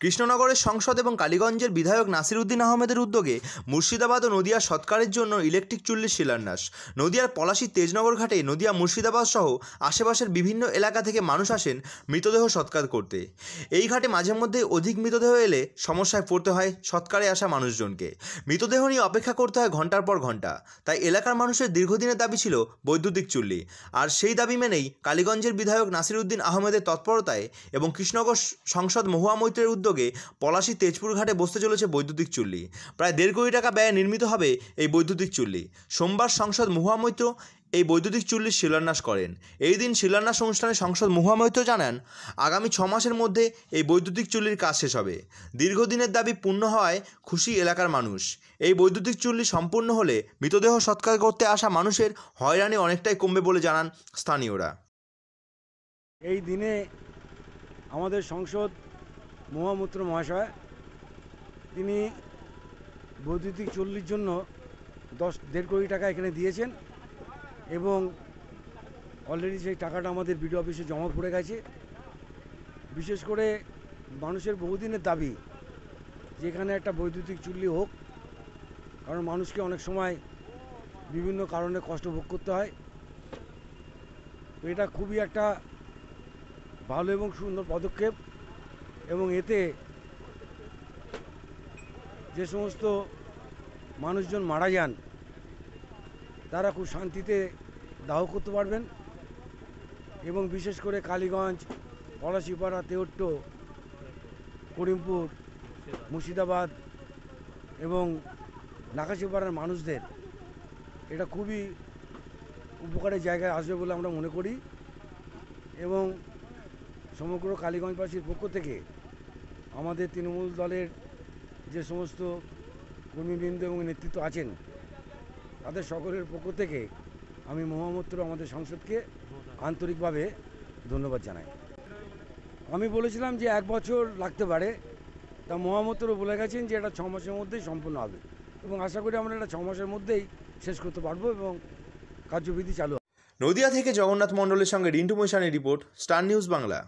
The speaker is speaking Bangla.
কৃষ্ণনগরের সংসদ এবং কালীগঞ্জের বিধায়ক উদ্দিন আহমেদের উদ্যোগে মুর্শিদাবাদ ও নদিয়া সৎকারের জন্য ইলেকট্রিক চুল্লির শিলান্যাস নদিয়ার পলাশী তেজনগর ঘাটে নদিয়া মুর্শিদাবাদ সহ আশেপাশের বিভিন্ন এলাকা থেকে মানুষ আসেন মৃতদেহ সৎকার করতে এই ঘাটে মাঝে মধ্যে অধিক মৃতদেহ এলে সমস্যায় পড়তে হয় সৎকারে আসা মানুষজনকে মৃতদেহ নিয়ে অপেক্ষা করতে হয় ঘন্টার পর ঘন্টা তাই এলাকার মানুষের দীর্ঘদিনের দাবি ছিল বৈদ্যুতিক চুল্লি আর সেই দাবি মেনেই কালীগঞ্জের বিধায়ক নাসির উদ্দিন আহমেদের তৎপরতায় এবং কৃষ্ণনগর সংসদ মহুয়া মৈত্রের উদ্যোগে পলাশি তেজপুর ঘাটে বসতে চলেছে বৈদ্যুতিক চুল্লি প্রায় দেড় কোটি টাকা ব্যয়ে নির্মিত হবে এই বৈদ্যুতিক চুল্লি সোমবার সংসদ মহুয়ামৈত্র এই বৈদ্যুতিক চুল্লির শিলান্যাস করেন এই দিন শিলান্যাস অনুষ্ঠানে সংসদ মহুয়ামৈত্র জানান আগামী ছ মাসের মধ্যে এই বৈদ্যুতিক চুল্লির কাজ শেষ হবে দীর্ঘদিনের দাবি পূর্ণ হওয়ায় খুশি এলাকার মানুষ এই বৈদ্যুতিক চুল্লি সম্পূর্ণ হলে মৃতদেহ সৎকার করতে আসা মানুষের হয়রানি অনেকটাই কমবে বলে জানান স্থানীয়রা এই দিনে আমাদের সংসদ মহামূত্র মহাশয় তিনি বৈদ্যুতিক চল্লির জন্য দশ দেড় কোটি টাকা এখানে দিয়েছেন এবং অলরেডি সেই টাকাটা আমাদের বিডিও অফিসে জমা পড়ে গেছে বিশেষ করে মানুষের বহুদিনের দাবি যে এখানে একটা বৈদ্যুতিক চুল্লি হোক কারণ মানুষকে অনেক সময় বিভিন্ন কারণে কষ্ট ভোগ করতে হয় এটা খুবই একটা ভালো এবং সুন্দর পদক্ষেপ এবং এতে যে সমস্ত মানুষজন মারা যান তারা খুব শান্তিতে দাহ করতে পারবেন এবং বিশেষ করে কালীগঞ্জ পলাশিপাড়া তেহট্ট করিমপুর মুর্শিদাবাদ এবং নাকাশিপাড়ার মানুষদের এটা খুবই উপকারের জায়গায় আসবে বলে আমরা মনে করি এবং সমগ্র কালীগঞ্জবাসীর পক্ষ থেকে আমাদের তৃণমূল দলের যে সমস্ত কর্মীবৃন্দ এবং নেতৃত্ব আছেন তাদের সকলের পক্ষ থেকে আমি মহামত্র আমাদের সংসদকে আন্তরিকভাবে ধন্যবাদ জানাই আমি বলেছিলাম যে এক বছর লাগতে পারে তা মহামত্র বলে গেছেন যে এটা ছ মাসের মধ্যেই সম্পূর্ণ হবে এবং আশা করি আমরা এটা ছ মাসের মধ্যেই শেষ করতে পারবো এবং কার্যবিধি চালু নদিয়া থেকে জগন্নাথ মণ্ডলের সঙ্গে রিন্টু মৈশানের রিপোর্ট স্টার নিউজ বাংলা